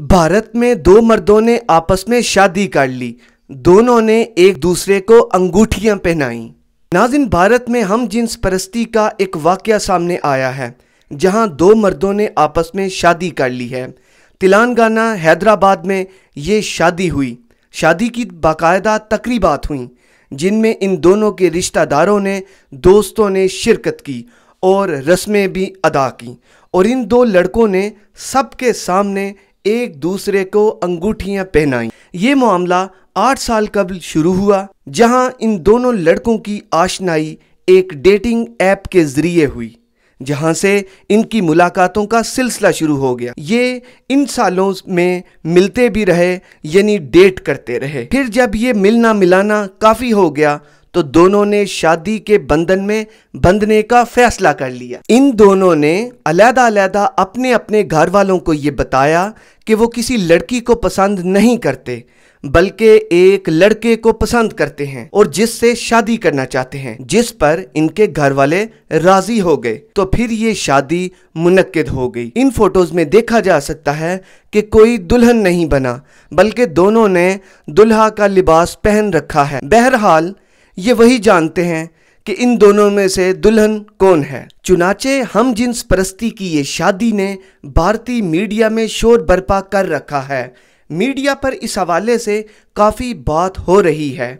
भारत में दो मर्दों ने आपस में शादी कर ली दोनों ने एक दूसरे को अंगूठियां पहनाई नाजिन भारत में हम जिन्स परस्ती का एक वाक्य सामने आया है जहां दो मर्दों ने आपस में शादी कर ली है तिलानगाना हैदराबाद में ये शादी हुई शादी की बाकायदा तकरीबात हुई जिनमें इन दोनों के रिश्तेदारों ने दोस्तों ने शिरकत की और रस्में भी अदा की और इन दो लड़कों ने सबके सामने एक दूसरे को अंगूठियां पहनाई ये मामला आठ साल कबल शुरू हुआ जहां इन दोनों लड़कों की आशनाई एक डेटिंग ऐप के ज़रिए हुई जहां से इनकी मुलाकातों का सिलसिला शुरू हो गया ये इन सालों में मिलते भी रहे यानी डेट करते रहे फिर जब ये मिलना मिलाना काफ़ी हो गया तो दोनों ने शादी के बंधन में बंधने का फैसला कर लिया इन दोनों ने अलहदा अलहदा अपने अपने घर वालों को ये बताया कि वो किसी लड़की को पसंद नहीं करते बल्कि एक लड़के को पसंद करते हैं और जिससे शादी करना चाहते हैं जिस पर इनके घर वाले राजी हो गए तो फिर ये शादी मुनद हो गई इन फोटोज में देखा जा सकता है कि कोई दुल्हन नहीं बना बल्कि दोनों ने दुल्हा का लिबास पहन रखा है बहरहाल ये वही जानते हैं कि इन दोनों में से दुल्हन कौन है चुनाचे हम जिन्स परस्ती की ये शादी ने भारतीय मीडिया में शोर बर्पा कर रखा है मीडिया पर इस हवाले से काफ़ी बात हो रही है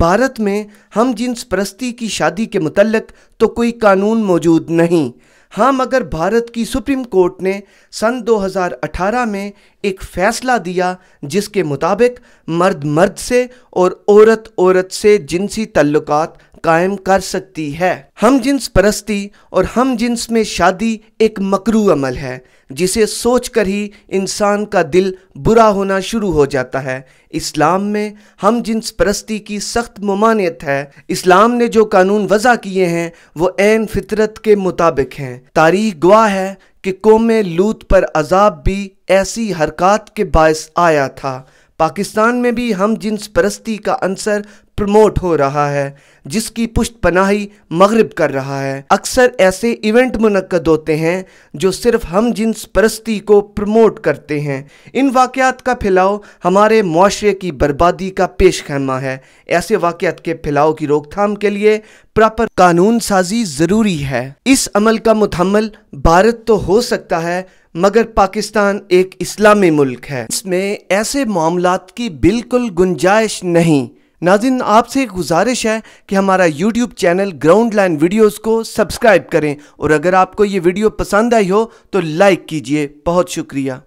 भारत में हम जिन्स परस्ती की शादी के मुतलक तो कोई कानून मौजूद नहीं हाँ मगर भारत की सुप्रीम कोर्ट ने सन 2018 में एक फैसला दिया जिसके मुताबिक मर्द मर्द से और औरत औरत से जिनसी तल्लुकात कायम कर सकती है हम जिन्स परस्ती और हम जिन्स में शादी एक मकरू अमल है जिसे सोच कर ही इंसान का दिल बुरा होना शुरू हो जाता है इस्लाम में हम जिन्स परस्ती की सख्त ममानियत है इस्लाम ने जो कानून वज़ा किए हैं वो एन फितरत के मुताबिक हैं तारीख गवाह है कि कौम लूत पर अजाब भी ऐसी हरकत के बायस आया था पाकिस्तान में भी हम जिन्स परस्ती का अंसर प्रमोट हो रहा है जिसकी पुष्ट पनाही मगरब कर रहा है अक्सर ऐसे इवेंट मनक़द होते हैं जो सिर्फ हम जिन्स परस्ती को प्रमोट करते हैं इन वाक़ात का फैलाव हमारे माशरे की बर्बादी का पेश खैमा है ऐसे वाक़ात के फैलाव की रोकथाम के लिए प्रॉपर कानून साजी ज़रूरी है इस अमल का मुतमल भारत तो हो सकता है मगर पाकिस्तान एक इस्लामी मुल्क है इसमें ऐसे मामला की बिल्कुल गुंजाइश नहीं नाजिन आपसे एक गुजारिश है कि हमारा YouTube channel ground line videos को सब्सक्राइब करें और अगर आपको ये वीडियो पसंद आई हो तो लाइक कीजिए बहुत शुक्रिया